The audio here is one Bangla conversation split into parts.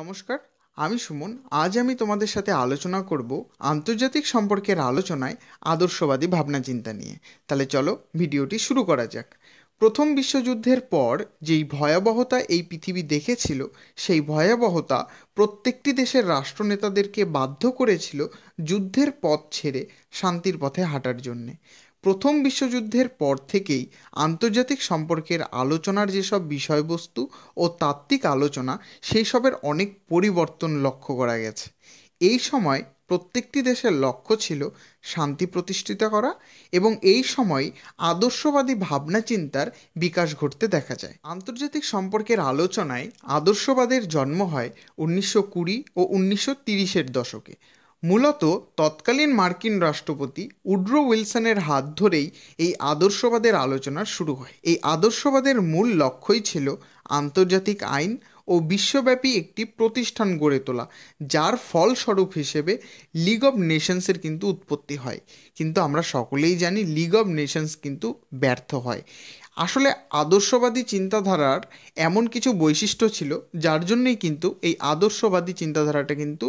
নমস্কার আমি সুমন আজ আমি তোমাদের সাথে আলোচনা করব আন্তর্জাতিক সম্পর্কের আলোচনায় আদর্শবাদী ভাবনা চিন্তা নিয়ে তাহলে চলো ভিডিওটি শুরু করা যাক প্রথম বিশ্বযুদ্ধের পর যেই ভয়াবহতা এই পৃথিবী দেখেছিল সেই ভয়াবহতা প্রত্যেকটি দেশের রাষ্ট্রনেতাদেরকে বাধ্য করেছিল যুদ্ধের পথ ছেড়ে শান্তির পথে হাঁটার জন্যে প্রথম বিশ্বযুদ্ধের পর থেকেই আন্তর্জাতিক সম্পর্কের আলোচনার যেসব বিষয়বস্তু ও তাত্ত্বিক আলোচনা সেই সবের অনেক পরিবর্তন লক্ষ্য করা গেছে এই সময় প্রত্যেকটি দেশের লক্ষ্য ছিল শান্তি প্রতিষ্ঠিত করা এবং এই সময় আদর্শবাদী ভাবনা চিন্তার বিকাশ ঘটতে দেখা যায় আন্তর্জাতিক সম্পর্কের আলোচনায় আদর্শবাদের জন্ম হয় উনিশশো কুড়ি ও উনিশশো তিরিশের দশকে মূলত তৎকালীন মার্কিন রাষ্ট্রপতি উড্রো উইলসনের হাত ধরেই এই আদর্শবাদের আলোচনা শুরু হয় এই আদর্শবাদের মূল লক্ষ্যই ছিল আন্তর্জাতিক আইন ও বিশ্বব্যাপী একটি প্রতিষ্ঠান গড়ে তোলা যার ফলস্বরূপ হিসেবে লিগ অব নেশনসের কিন্তু উৎপত্তি হয় কিন্তু আমরা সকলেই জানি লিগ অব নেশনস কিন্তু ব্যর্থ হয় আসলে আদর্শবাদী চিন্তাধারার এমন কিছু বৈশিষ্ট্য ছিল যার জন্যই কিন্তু এই আদর্শবাদী চিন্তাধারাটা কিন্তু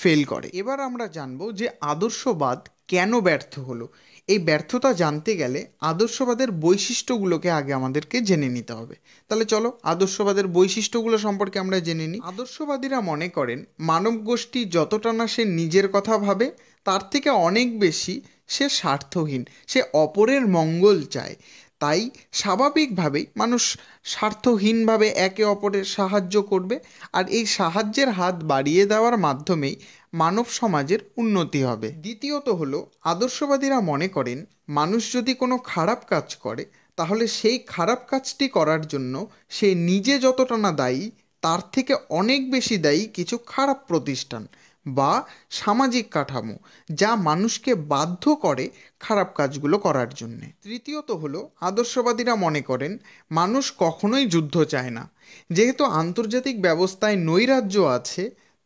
ফেল করে এবার আমরা জানব যে আদর্শবাদ কেন ব্যর্থ হলো এই ব্যর্থতা জানতে গেলে আদর্শবাদের বৈশিষ্ট্যগুলোকে আগে আমাদেরকে জেনে নিতে হবে তাহলে চলো আদর্শবাদের বৈশিষ্ট্যগুলো সম্পর্কে আমরা জেনে নিই আদর্শবাদীরা মনে করেন মানব গোষ্ঠী যতটা না সে নিজের কথা ভাবে তার থেকে অনেক বেশি সে স্বার্থহীন সে অপরের মঙ্গল চায় তাই স্বাভাবিকভাবেই মানুষ স্বার্থহীনভাবে একে অপরের সাহায্য করবে আর এই সাহায্যের হাত বাড়িয়ে দেওয়ার মাধ্যমেই মানব সমাজের উন্নতি হবে দ্বিতীয়ত হলো আদর্শবাদীরা মনে করেন মানুষ যদি কোনো খারাপ কাজ করে তাহলে সেই খারাপ কাজটি করার জন্য সে নিজে যতটা না দায়ী তার থেকে অনেক বেশি দায়ী কিছু খারাপ প্রতিষ্ঠান বা সামাজিক কাঠামো যা মানুষকে বাধ্য করে খারাপ কাজগুলো করার জন্যে তৃতীয়ত হলো আদর্শবাদীরা মনে করেন মানুষ কখনোই যুদ্ধ চায় না যেহেতু আন্তর্জাতিক ব্যবস্থায় নৈরাজ্য আছে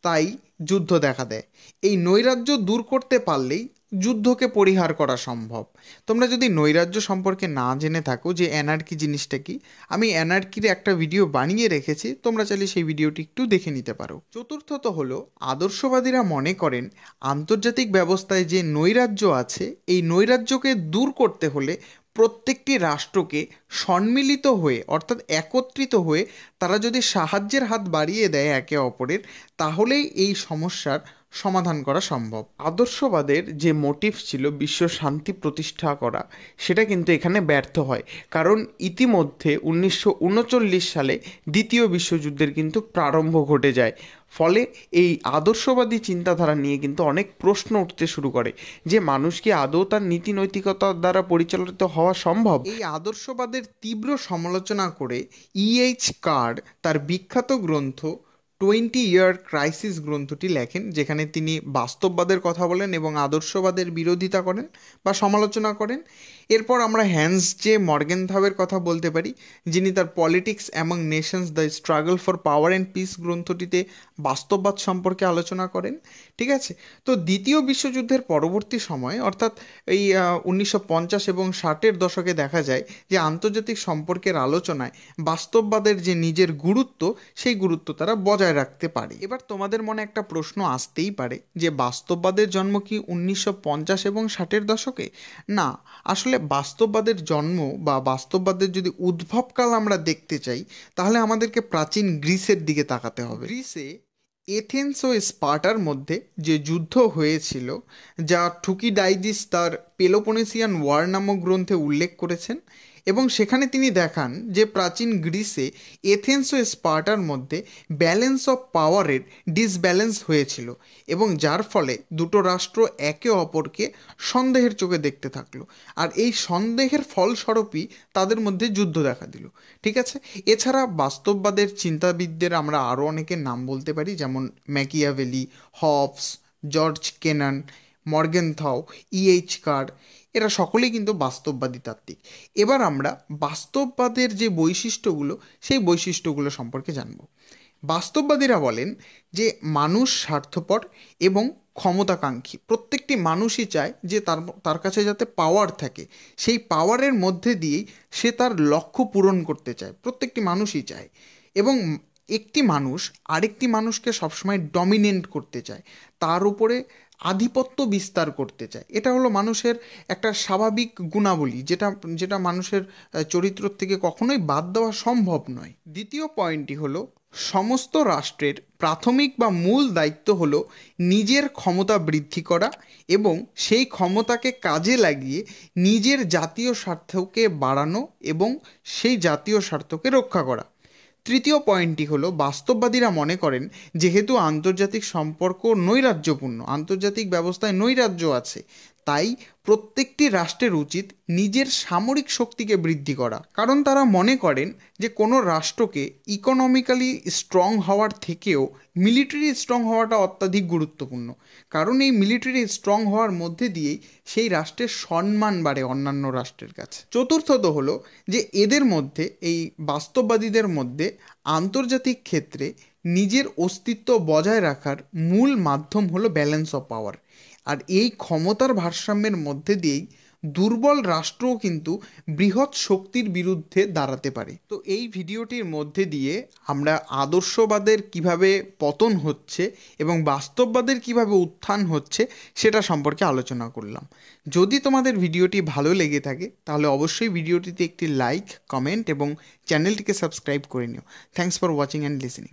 তাই যুদ্ধ দেখা দেয় এই নৈরাজ্য দূর করতে পারলেই যুদ্ধকে পরিহার করা সম্ভব তোমরা যদি নৈরাজ্য সম্পর্কে না জেনে থাকো যে অ্যানার্কি জিনিসটা কি আমি অ্যানার্কির একটা ভিডিও বানিয়ে রেখেছি তোমরা চাইলে সেই ভিডিওটি একটু দেখে নিতে পারো চতুর্থত হলো আদর্শবাদীরা মনে করেন আন্তর্জাতিক ব্যবস্থায় যে নৈরাজ্য আছে এই নৈরাজ্যকে দূর করতে হলে প্রত্যেকটি রাষ্ট্রকে সম্মিলিত হয়ে অর্থাৎ একত্রিত হয়ে তারা যদি সাহায্যের হাত বাড়িয়ে দেয় একে অপরের তাহলেই এই সমস্যার সমাধান করা সম্ভব আদর্শবাদের যে মোটিভ ছিল বিশ্ব শান্তি প্রতিষ্ঠা করা সেটা কিন্তু এখানে ব্যর্থ হয় কারণ ইতিমধ্যে উনিশশো সালে দ্বিতীয় বিশ্বযুদ্ধের কিন্তু প্রারম্ভ ঘটে যায় ফলে এই আদর্শবাদী চিন্তাধারা নিয়ে কিন্তু অনেক প্রশ্ন উঠতে শুরু করে যে মানুষ কি আদৌ তার নীতি নৈতিকতার দ্বারা পরিচালিত হওয়া সম্ভব এই আদর্শবাদের তীব্র সমালোচনা করে ইএইচ কার তার বিখ্যাত গ্রন্থ টোয়েন্টি ইয়ার ক্রাইসিস গ্রন্থটি লেখেন যেখানে তিনি বাস্তববাদের কথা বলেন এবং আদর্শবাদের বিরোধিতা করেন বা সমালোচনা করেন এরপর আমরা হ্যান্স জে মর্গেনথাওয়ের কথা বলতে পারি যিনি তার Politics Among Nations the Struggle for Power and Peace গ্রন্থটিতে বাস্তববাদ সম্পর্কে আলোচনা করেন ঠিক আছে তো দ্বিতীয় বিশ্বযুদ্ধের পরবর্তী সময়ে অর্থাৎ এই উনিশশো পঞ্চাশ এবং ষাটের দশকে দেখা যায় যে আন্তর্জাতিক সম্পর্কের আলোচনায় বাস্তববাদের যে নিজের গুরুত্ব সেই গুরুত্ব তারা বজায় রাখতে পারে এবার তোমাদের মনে একটা প্রশ্ন আসতেই পারে যে বাস্তববাদের জন্ম কি উনিশশো পঞ্চাশ এবং ষাটের দশকে না আসলে বাস্তববাদের জন্ম বা বাস্তববাদের যদি উদ্ভবকাল আমরা দেখতে চাই তাহলে আমাদেরকে প্রাচীন গ্রিসের দিকে তাকাতে হবে গ্রিসে এথেন্স ও স্পার্টার মধ্যে যে যুদ্ধ হয়েছিল যা ঠুকিডাইজিস তার পেলোপনেসিয়ান ওয়ার নামক গ্রন্থে উল্লেখ করেছেন এবং সেখানে তিনি দেখান যে প্রাচীন গ্রিসে এথেন্স ও স্পার্টার মধ্যে ব্যালেন্স অফ পাওয়ারের ডিসব্যালেন্স হয়েছিল এবং যার ফলে দুটো রাষ্ট্র একে অপরকে সন্দেহের চোখে দেখতে থাকলো আর এই সন্দেহের ফলস্বরূপই তাদের মধ্যে যুদ্ধ দেখা দিল ঠিক আছে এছাড়া বাস্তববাদের চিন্তাবিদদের আমরা আরও অনেকের নাম বলতে পারি যেমন Machiavelli Hobbes George Kennan Morgenthau EH Carr এরা সকলেই কিন্তু বাস্তববাদী তাত্ত্বিক এবার আমরা বাস্তববাদের যে বৈশিষ্ট্যগুলো সেই বৈশিষ্ট্যগুলো সম্পর্কে জানব বাস্তববাদীরা বলেন যে মানুষ স্বার্থপর এবং ক্ষমতাকাঙ্ক্ষী প্রত্যেকটি মানুষই চায় যে তার তার কাছে যাতে পাওয়ার থাকে সেই পাওয়ারের মধ্যে দিয়েই সে তার লক্ষ্য পূরণ করতে চায় প্রত্যেকটি মানুষই চায় এবং একটি মানুষ আরেকটি মানুষকে সবসময় ডমিনেন্ট করতে চায় তার উপরে আধিপত্য বিস্তার করতে চায় এটা হলো মানুষের একটা স্বাভাবিক গুণাবলী যেটা যেটা মানুষের চরিত্র থেকে কখনোই বাদ দেওয়া সম্ভব নয় দ্বিতীয় পয়েন্টটি হলো সমস্ত রাষ্ট্রের প্রাথমিক বা মূল দায়িত্ব হলো নিজের ক্ষমতা বৃদ্ধি করা এবং সেই ক্ষমতাকে কাজে লাগিয়ে নিজের জাতীয় স্বার্থকে বাড়ানো এবং সেই জাতীয় স্বার্থকে রক্ষা করা তৃতীয় পয়েন্টটি হলো বাস্তববাদীরা মনে করেন যেহেতু আন্তর্জাতিক সম্পর্ক নৈরাজ্যপূর্ণ আন্তর্জাতিক ব্যবস্থায় নৈরাজ্য আছে তাই প্রত্যেকটি রাষ্ট্রের উচিত নিজের সামরিক শক্তিকে বৃদ্ধি করা কারণ তারা মনে করেন যে কোনো রাষ্ট্রকে ইকোনমিক্যালি স্ট্রং হওয়ার থেকেও মিলিটারি স্ট্রং হওয়াটা অত্যাধিক গুরুত্বপূর্ণ কারণ এই মিলিটারি স্ট্রং হওয়ার মধ্যে দিয়েই সেই রাষ্ট্রের সম্মান বাড়ে অন্যান্য রাষ্ট্রের কাছে চতুর্থত হলো যে এদের মধ্যে এই বাস্তববাদীদের মধ্যে আন্তর্জাতিক ক্ষেত্রে নিজের অস্তিত্ব বজায় রাখার মূল মাধ্যম হলো ব্যালেন্স অফ পাওয়ার আর এই ক্ষমতার ভারসাম্যের মধ্যে দিয়েই দুর্বল রাষ্ট্রও কিন্তু বৃহৎ শক্তির বিরুদ্ধে দাঁড়াতে পারে তো এই ভিডিওটির মধ্যে দিয়ে আমরা আদর্শবাদের কিভাবে পতন হচ্ছে এবং বাস্তববাদের কিভাবে উত্থান হচ্ছে সেটা সম্পর্কে আলোচনা করলাম যদি তোমাদের ভিডিওটি ভালো লেগে থাকে তাহলে অবশ্যই ভিডিওটিতে একটি লাইক কমেন্ট এবং চ্যানেলটিকে সাবস্ক্রাইব করে নিও thanks for watching and listening